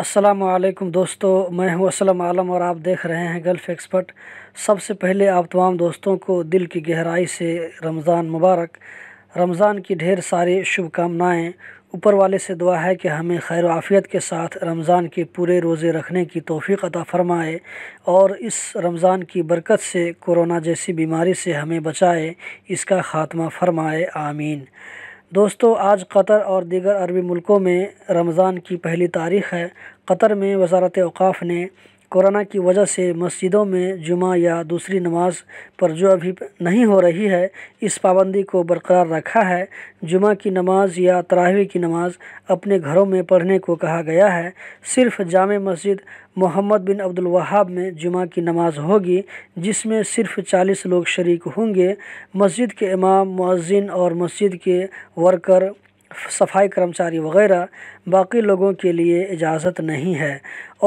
السلام علیکم دوستو میں ہوں اسلم عالم اور آپ دیکھ رہے ہیں گلف ایکسپرٹ سب سے پہلے آپ تمام دوستوں کو دل کی گہرائی سے رمضان مبارک رمضان کی ڈھیر ساری شب کامنائیں اوپر والے سے دعا ہے کہ ہمیں خیر و عافیت کے ساتھ رمضان کے پورے روزے رکھنے کی توفیق عطا فرمائے اور اس رمضان کی برکت سے کورونا جیسی بیماری سے ہمیں بچائے اس کا خاتمہ فرمائے آمین دوستو آج قطر اور دیگر عربی ملکوں میں رمضان کی پہلی تاریخ ہے قطر میں وزارت اوقاف نے کورونا کی وجہ سے مسجدوں میں جمعہ یا دوسری نماز پر جو ابھی نہیں ہو رہی ہے اس پابندی کو برقرار رکھا ہے جمعہ کی نماز یا تراہوی کی نماز اپنے گھروں میں پڑھنے کو کہا گیا ہے صرف جامع مسجد محمد بن عبد الوہاب میں جمعہ کی نماز ہوگی جس میں صرف چالیس لوگ شریک ہوں گے مسجد کے امام معزن اور مسجد کے ورکر صفائی کرمچاری وغیرہ باقی لوگوں کے لیے اجازت نہیں ہے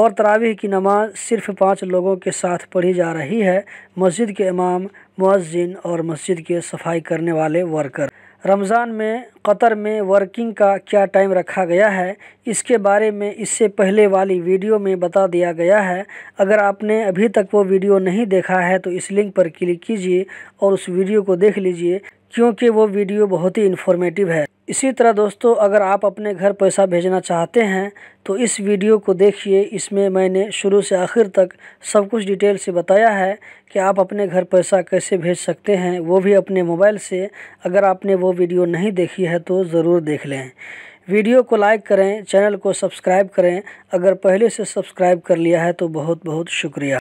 اور تراویح کی نماز صرف پانچ لوگوں کے ساتھ پڑھی جا رہی ہے مسجد کے امام معزن اور مسجد کے صفائی کرنے والے ورکر رمضان میں قطر میں ورکنگ کا کیا ٹائم رکھا گیا ہے اس کے بارے میں اس سے پہلے والی ویڈیو میں بتا دیا گیا ہے اگر آپ نے ابھی تک وہ ویڈیو نہیں دیکھا ہے تو اس لنک پر کلک کیجیے اور اس ویڈیو کو دیکھ لیجیے کیونکہ وہ ویڈیو بہت ہی انفارمیٹیو ہے اسی طرح دوستو اگر آپ اپنے گھر پیسہ بھیجنا چاہتے ہیں تو اس ویڈیو کو دیکھیے اس میں میں نے شروع سے آخر تک سب کچھ ڈیٹیل سے بتایا ہے کہ آپ اپنے گھر پیسہ کیسے بھیج سکتے ہیں وہ بھی اپنے موبائل سے اگر آپ نے وہ ویڈیو نہیں دیکھی ہے ہے تو ضرور دیکھ لیں ویڈیو کو لائک کریں چینل کو سبسکرائب کریں اگر پہلے سے سبسکرائب کر لیا ہے تو بہت بہت شکریہ